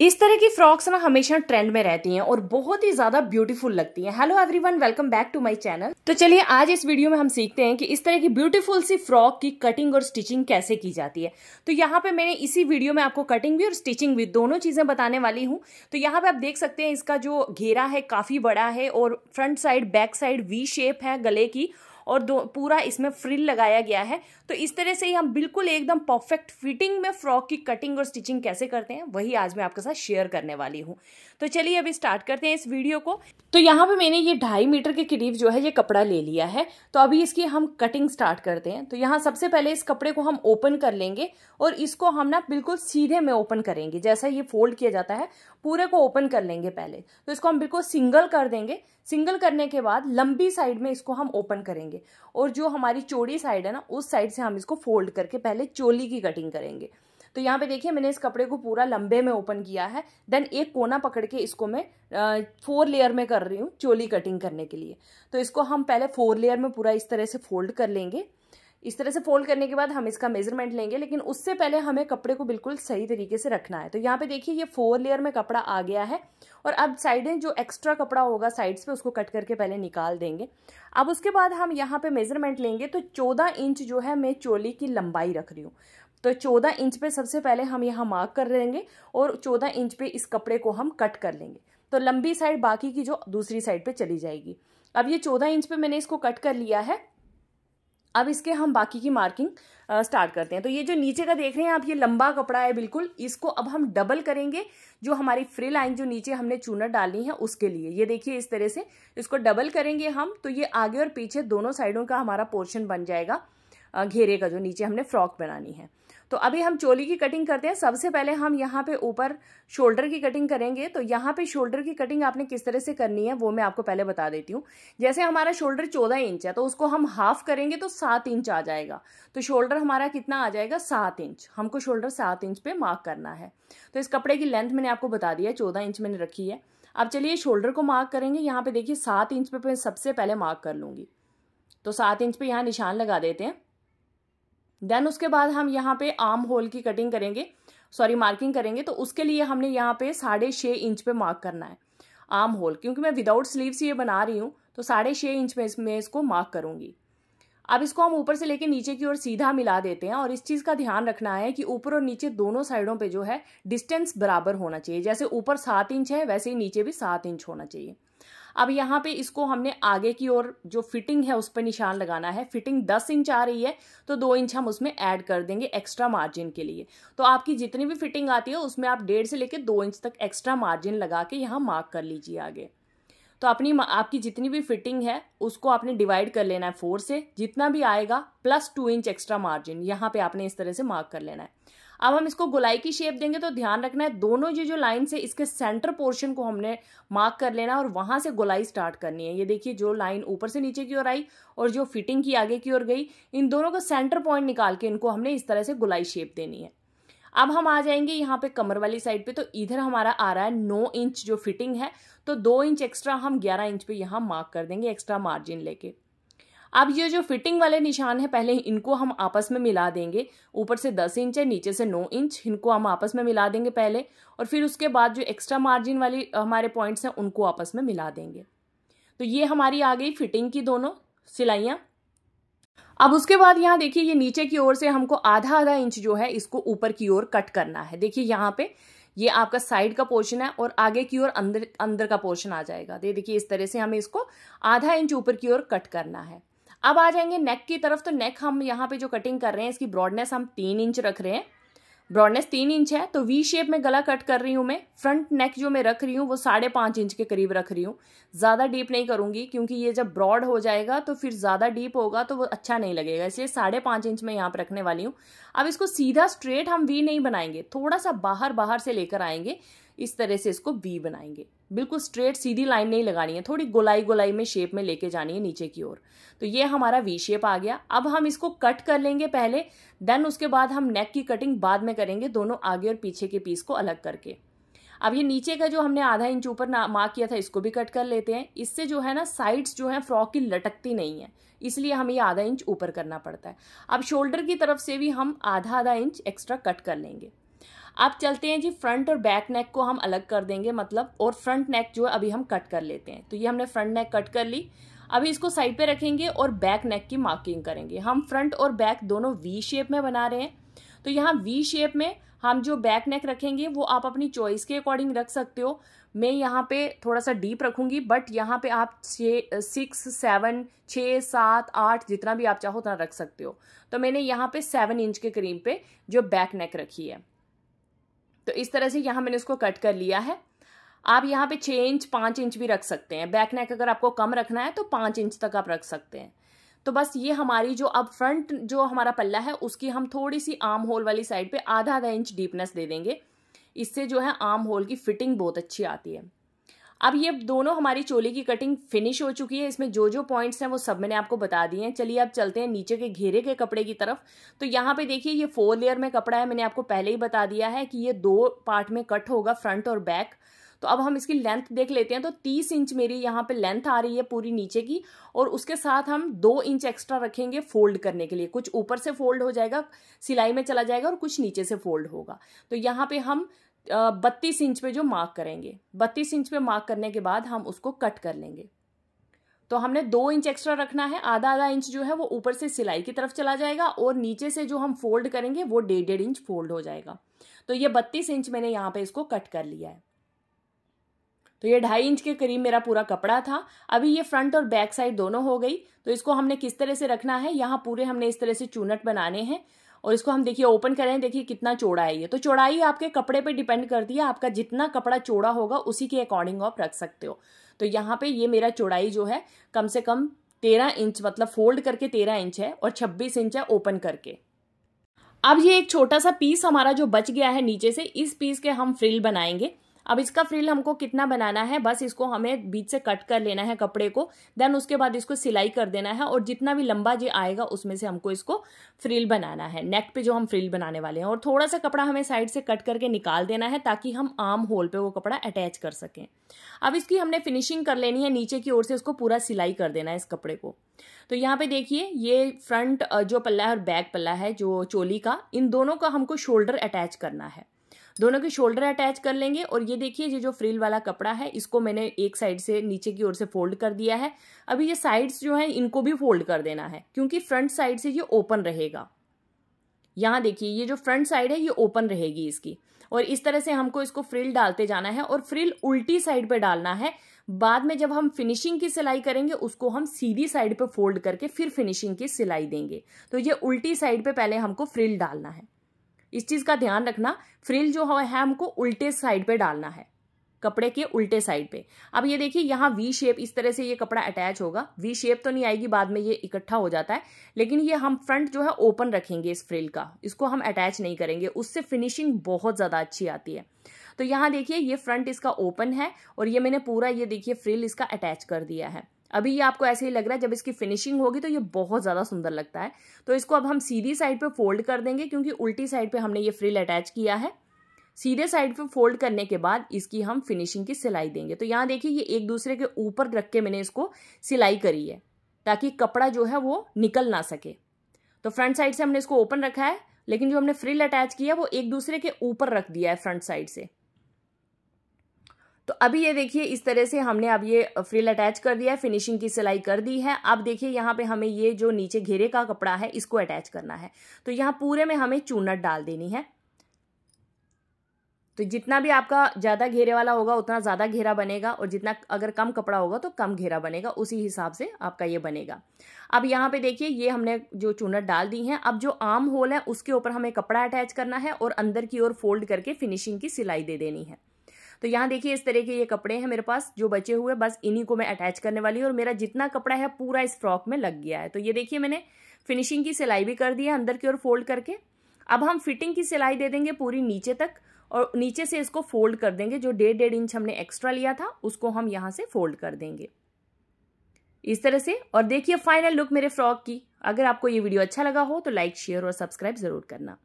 इस तरह की फ्रॉक्स ना हमेशा ट्रेंड में रहती हैं और बहुत ही ज्यादा ब्यूटीफुल लगती हैं hello everyone welcome back to my channel तो चलिए आज इस वीडियो में हम सीखते हैं कि इस तरह की ब्यूटीफुल सी फ्रॉक की कटिंग और स्टिचिंग कैसे की जाती है तो यहाँ पे मैंने इसी वीडियो में आपको कटिंग भी और स्टिचिंग भी दोनों चीजें बताने वाली हूँ तो यहाँ पे आप देख सकते हैं इसका जो घेरा है काफी बड़ा है और front side back side V shape है गले की और दो पूरा इसमें फ्रिल लगाया गया है तो इस तरह से ही हम बिल्कुल एकदम परफेक्ट फिटिंग में फ्रॉक की कटिंग और स्टिचिंग कैसे करते हैं वही आज मैं आपके साथ शेयर करने वाली हूँ तो चलिए अभी स्टार्ट करते हैं इस वीडियो को तो यहाँ पे मैंने ये ढाई मीटर के करीब जो है ये कपड़ा ले लिया है तो अभी इसकी हम कटिंग स्टार्ट करते हैं तो यहाँ सबसे पहले इस कपड़े को हम ओपन कर लेंगे और इसको हम ना बिल्कुल सीधे में ओपन करेंगे जैसा ये फोल्ड किया जाता है पूरे को ओपन कर लेंगे पहले तो इसको हम बिल्कुल सिंगल कर देंगे सिंगल करने के बाद लंबी साइड में इसको हम ओपन करेंगे और जो हमारी चौड़ी साइड है ना उस साइड से हम इसको फोल्ड करके पहले चोली की कटिंग करेंगे तो यहाँ पे देखिए मैंने इस कपड़े को पूरा लंबे में ओपन किया है देन एक कोना पकड़ के इसको मैं फोर लेयर में कर रही हूँ चोली कटिंग करने के लिए तो इसको हम पहले फोर लेयर में पूरा इस तरह से फोल्ड कर लेंगे इस तरह से फोल्ड करने के बाद हम इसका मेजरमेंट लेंगे लेकिन उससे पहले हमें कपड़े को बिल्कुल सही तरीके से रखना है तो यहाँ पे देखिए ये फोर लेयर में कपड़ा आ गया है और अब साइडें जो एक्स्ट्रा कपड़ा होगा साइड्स पे उसको कट करके पहले निकाल देंगे अब उसके बाद हम यहाँ पे मेजरमेंट लेंगे तो चौदह इंच जो है मैं चोली की लंबाई रख रही हूँ तो 14 इंच पे सबसे पहले हम यहाँ मार्क कर लेंगे और 14 इंच पे इस कपड़े को हम कट कर लेंगे तो लंबी साइड बाकी की जो दूसरी साइड पे चली जाएगी अब ये 14 इंच पे मैंने इसको कट कर लिया है अब इसके हम बाकी की मार्किंग स्टार्ट करते हैं तो ये जो नीचे का देख रहे हैं आप ये लंबा कपड़ा है बिल्कुल इसको अब हम डबल करेंगे जो हमारी फ्री लाइन जो नीचे हमने चूनर डालनी है उसके लिए ये देखिए इस तरह से इसको डबल करेंगे हम तो ये आगे और पीछे दोनों साइडों का हमारा पोर्शन बन जाएगा घेरे का जो नीचे हमने फ्रॉक बनानी है तो अभी हम चोली की कटिंग करते हैं सबसे पहले हम यहाँ पे ऊपर शोल्डर की कटिंग करेंगे तो यहाँ पे शोल्डर की कटिंग आपने किस तरह से करनी है वो मैं आपको पहले बता देती हूँ जैसे हमारा शोल्डर चौदह इंच है तो उसको हम हाफ करेंगे तो सात इंच आ जाएगा तो शोल्डर हमारा कितना आ जाएगा सात इंच हमको शोल्डर सात इंच पे मार्क करना है तो इस कपड़े की लेंथ मैंने आपको बता दिया चौदह इंच मैंने रखी है अब चलिए शोल्डर को मार्क करेंगे यहाँ पे देखिए सात इंच पे मैं सबसे पहले मार्क कर लूँगी तो सात इंच पे यहाँ निशान लगा देते हैं देन उसके बाद हम यहाँ पे आर्म होल की कटिंग करेंगे सॉरी मार्किंग करेंगे तो उसके लिए हमने यहाँ पे साढ़े छः इंच पे मार्क करना है आर्म होल क्योंकि मैं विदाउट स्लीव्स ये बना रही हूँ तो साढ़े छः इंच में इसमें इसको मार्क करूँगी अब इसको हम ऊपर से लेके नीचे की ओर सीधा मिला देते हैं और इस चीज़ का ध्यान रखना है कि ऊपर और नीचे दोनों साइडों पर जो है डिस्टेंस बराबर होना चाहिए जैसे ऊपर सात इंच है वैसे ही नीचे भी सात इंच होना चाहिए अब यहाँ पे इसको हमने आगे की ओर जो फिटिंग है उस पर निशान लगाना है फिटिंग दस इंच आ रही है तो दो इंच हम उसमें ऐड कर देंगे एक्स्ट्रा मार्जिन के लिए तो आपकी जितनी भी फिटिंग आती है उसमें आप डेढ़ से लेकर दो इंच तक एक्स्ट्रा मार्जिन लगा के यहाँ मार्क कर लीजिए आगे तो अपनी आपकी जितनी भी फिटिंग है उसको आपने डिवाइड कर लेना है फोर से जितना भी आएगा plus two inch extra margin यहाँ पे आपने इस तरह से मार्क कर लेना है अब हम इसको गोलाई की शेप देंगे तो ध्यान रखना है दोनों ये जो लाइन से इसके सेंटर पोर्शन को हमने मार्क कर लेना और वहां से गोलाई स्टार्ट करनी है ये देखिए जो लाइन ऊपर से नीचे की ओर आई और जो फिटिंग की आगे की ओर गई इन दोनों का सेंटर पॉइंट निकाल के इनको हमने इस तरह से गोलाई शेप देनी है अब हम आ जाएंगे यहाँ पे कमर वाली साइड पे तो इधर हमारा आ रहा है नौ इंच जो फिटिंग है तो दो इंच एक्स्ट्रा हम ग्यारह इंच पे यहाँ मार्क कर देंगे एक्स्ट्रा मार्जिन लेके अब ये जो फिटिंग वाले निशान है पहले इनको हम आपस में मिला देंगे ऊपर से दस इंच है नीचे से नौ इंच इनको हम आपस में मिला देंगे पहले और फिर उसके बाद जो एक्स्ट्रा मार्जिन वाली हमारे पॉइंट्स हैं उनको आपस में मिला देंगे तो ये हमारी आ गई फिटिंग की दोनों सिलाइयाँ अब उसके बाद यहाँ देखिए ये नीचे की ओर से हमको आधा आधा इंच जो है इसको ऊपर की ओर कट करना है देखिए यहाँ पे ये आपका साइड का पोर्शन है और आगे की ओर अंदर अंदर का पोर्शन आ जाएगा देखिए इस तरह से हमें इसको आधा इंच ऊपर की ओर कट करना है अब आ जाएंगे नेक की तरफ तो नेक हम यहाँ पे जो कटिंग कर रहे हैं इसकी ब्रॉडनेस हम तीन इंच रख रहे हैं ब्रॉडनेस तीन इंच है तो वी शेप में गला कट कर रही हूँ मैं फ्रंट नेक जो मैं रख रही हूँ वो साढ़े पाँच इंच के करीब रख रही हूँ ज़्यादा डीप नहीं करूँगी क्योंकि ये जब ब्रॉड हो जाएगा तो फिर ज़्यादा डीप होगा तो वो अच्छा नहीं लगेगा इसलिए साढ़े पाँच इंच में यहाँ पर रखने वाली हूँ अब इसको सीधा स्ट्रेट हम वी नहीं बनाएंगे थोड़ा सा बाहर बाहर से लेकर आएंगे इस तरह से इसको वी बनाएंगे बिल्कुल स्ट्रेट सीधी लाइन नहीं लगानी है थोड़ी गोलाई गोलाई में शेप में लेके जानी है नीचे की ओर तो ये हमारा वी शेप आ गया अब हम इसको कट कर लेंगे पहले देन उसके बाद हम नेक की कटिंग बाद में करेंगे दोनों आगे और पीछे के पीस को अलग करके अब ये नीचे का जो हमने आधा इंच ऊपर मार्क किया था इसको भी कट कर लेते हैं इससे जो है ना साइड्स जो है फ्रॉक की लटकती नहीं है इसलिए हमें ये आधा इंच ऊपर करना पड़ता है अब शोल्डर की तरफ से भी हम आधा आधा इंच एक्स्ट्रा कट कर लेंगे आप चलते हैं जी फ्रंट और बैक नेक को हम अलग कर देंगे मतलब और फ्रंट नेक जो है अभी हम कट कर लेते हैं तो ये हमने फ्रंट नेक कट कर ली अभी इसको साइड पे रखेंगे और बैक नेक की मार्किंग करेंगे हम फ्रंट और बैक दोनों वी शेप में बना रहे हैं तो यहाँ वी शेप में हम जो बैक नेक रखेंगे वो आप अपनी चॉइस के अकॉर्डिंग रख सकते हो मैं यहाँ पे थोड़ा सा डीप रखूँगी बट यहाँ पे आप छः सिक्स सेवन छः सात आठ जितना भी आप चाहो उतना रख सकते हो तो मैंने यहाँ पे सेवन इंच के करीम पे जो बैक नेक रखी है तो इस तरह से यहाँ मैंने उसको कट कर लिया है आप यहाँ पे छः इंच पाँच इंच भी रख सकते हैं बैक नेक अगर आपको कम रखना है तो पाँच इंच तक आप रख सकते हैं तो बस ये हमारी जो अब फ्रंट जो हमारा पल्ला है उसकी हम थोड़ी सी आर्म होल वाली साइड पे आधा आधा इंच डीपनेस दे देंगे इससे जो है आर्म होल की फिटिंग बहुत अच्छी आती है अब ये दोनों हमारी चोली की कटिंग फिनिश हो चुकी है इसमें जो जो पॉइंट्स हैं वो सब मैंने आपको बता दिए हैं चलिए अब चलते हैं नीचे के घेरे के कपड़े की तरफ तो यहाँ पे देखिए ये फोर लेयर में कपड़ा है मैंने आपको पहले ही बता दिया है कि ये दो पार्ट में कट होगा फ्रंट और बैक तो अब हम इसकी लेंथ देख लेते हैं तो तीस इंच मेरी यहाँ पे लेंथ आ रही है पूरी नीचे की और उसके साथ हम दो इंच एक्स्ट्रा रखेंगे फोल्ड करने के लिए कुछ ऊपर से फोल्ड हो जाएगा सिलाई में चला जाएगा और कुछ नीचे से फोल्ड होगा तो यहाँ पे हम बत्तीस इंच पे जो मार्क करेंगे बत्तीस इंच पे मार्क करने के बाद हम उसको कट कर लेंगे तो हमने दो इंच एक्स्ट्रा रखना है आधा आधा इंच जो है वो ऊपर से सिलाई की तरफ चला जाएगा और नीचे से जो हम फोल्ड करेंगे वो डेढ़ डेढ़ इंच फोल्ड हो जाएगा तो ये बत्तीस इंच मैंने यहाँ पे इसको कट कर लिया है तो ये ढाई इंच के करीब मेरा पूरा कपड़ा था अभी ये फ्रंट और बैक साइड दोनों हो गई तो इसको हमने किस तरह से रखना है यहाँ पूरे हमने इस तरह से चूनट बनाने हैं और इसको हम देखिए ओपन करें देखिए कितना चौड़ा है ये तो चौड़ाई आपके कपड़े पे डिपेंड करती है आपका जितना कपड़ा चौड़ा होगा उसी के अकॉर्डिंग आप रख सकते हो तो यहाँ पे ये मेरा चौड़ाई जो है कम से कम तेरह इंच मतलब फोल्ड करके तेरह इंच है और छब्बीस इंच है ओपन करके अब ये एक छोटा सा पीस हमारा जो बच गया है नीचे से इस पीस के हम फ्रिल बनाएंगे अब इसका फ्रिल हमको कितना बनाना है बस इसको हमें बीच से कट कर लेना है कपड़े को देन उसके बाद इसको सिलाई कर देना है और जितना भी लंबा जो आएगा उसमें से हमको इसको फ्रिल बनाना है नेक पे जो हम फ्रिल बनाने वाले हैं और थोड़ा सा कपड़ा हमें साइड से कट करके निकाल देना है ताकि हम आर्म होल पर वो कपड़ा अटैच कर सकें अब इसकी हमने फिनिशिंग कर लेनी है नीचे की ओर से इसको पूरा सिलाई कर देना है इस कपड़े को तो यहाँ पे देखिए ये फ्रंट जो पल्ला है और बैक पल्ला है जो चोली का इन दोनों का हमको शोल्डर अटैच करना है दोनों के शोल्डर अटैच कर लेंगे और ये देखिए ये जो फ्रिल वाला कपड़ा है इसको मैंने एक साइड से नीचे की ओर से फोल्ड कर दिया है अभी ये साइड्स जो है इनको भी फोल्ड कर देना है क्योंकि फ्रंट साइड से ये ओपन रहेगा यहाँ देखिए ये जो फ्रंट साइड है ये ओपन रहेगी इसकी और इस तरह से हमको इसको फ्रिल डालते जाना है और फ्रिल उल्टी साइड पे डालना है बाद में जब हम फिनिशिंग की सिलाई करेंगे उसको हम सीधी साइड पे फोल्ड करके फिर फिनिशिंग की सिलाई देंगे तो ये उल्टी साइड पे पहले हमको फ्रिल डालना है इस चीज़ का ध्यान रखना फ्रिल जो है हमको उल्टे साइड पे डालना है कपड़े के उल्टे साइड पे अब ये देखिए यहाँ वी शेप इस तरह से ये कपड़ा अटैच होगा वी शेप तो नहीं आएगी बाद में ये इकट्ठा हो जाता है लेकिन ये हम फ्रंट जो है ओपन रखेंगे इस फ्रिल का इसको हम अटैच नहीं करेंगे उससे फिनिशिंग बहुत ज़्यादा अच्छी आती है तो यहाँ देखिए ये फ्रंट इसका ओपन है और ये मैंने पूरा ये देखिए फ्रिल इसका अटैच कर दिया है अभी ये आपको ऐसे ही लग रहा है जब इसकी फिनिशिंग होगी तो ये बहुत ज़्यादा सुंदर लगता है तो इसको अब हम सीधी साइड पे फोल्ड कर देंगे क्योंकि उल्टी साइड पे हमने ये फ्रिल अटैच किया है सीधे साइड पे फोल्ड करने के बाद इसकी हम फिनिशिंग की सिलाई देंगे तो यहाँ देखिए ये एक दूसरे के ऊपर रख के मैंने इसको सिलाई करी है ताकि कपड़ा जो है वो निकल ना सके तो फ्रंट साइड से हमने इसको ओपन रखा है लेकिन जो हमने फ्रिल अटैच किया वो एक दूसरे के ऊपर रख दिया है फ्रंट साइड से तो अभी ये देखिए इस तरह से हमने अब ये फ्रिल अटैच कर दिया है फिनिशिंग की सिलाई कर दी है अब देखिए यहाँ पे हमें ये जो नीचे घेरे का कपड़ा है इसको अटैच करना है तो यहाँ पूरे में हमें चूनट डाल देनी है तो जितना भी आपका ज़्यादा घेरे वाला होगा उतना ज़्यादा घेरा बनेगा और जितना अगर कम कपड़ा होगा तो कम घेरा बनेगा उसी हिसाब से आपका ये बनेगा अब यहाँ पे देखिए ये हमने जो चूनट डाल दी है अब जो आर्म होल है उसके ऊपर हमें कपड़ा अटैच करना है और अंदर की ओर फोल्ड करके फिनिशिंग की सिलाई दे देनी है तो यहाँ देखिए इस तरह के ये कपड़े हैं मेरे पास जो बचे हुए बस इन्हीं को मैं अटैच करने वाली हूँ और मेरा जितना कपड़ा है पूरा इस फ्रॉक में लग गया है तो ये देखिए मैंने फिनिशिंग की सिलाई भी कर दी है अंदर की ओर फोल्ड करके अब हम फिटिंग की सिलाई दे देंगे पूरी नीचे तक और नीचे से इसको फोल्ड कर देंगे जो डेढ़ डेढ़ इंच हमने एक्स्ट्रा लिया था उसको हम यहाँ से फोल्ड कर देंगे इस तरह से और देखिए फाइनल लुक मेरे फ्रॉक की अगर आपको ये वीडियो अच्छा लगा हो तो लाइक शेयर और सब्सक्राइब ज़रूर करना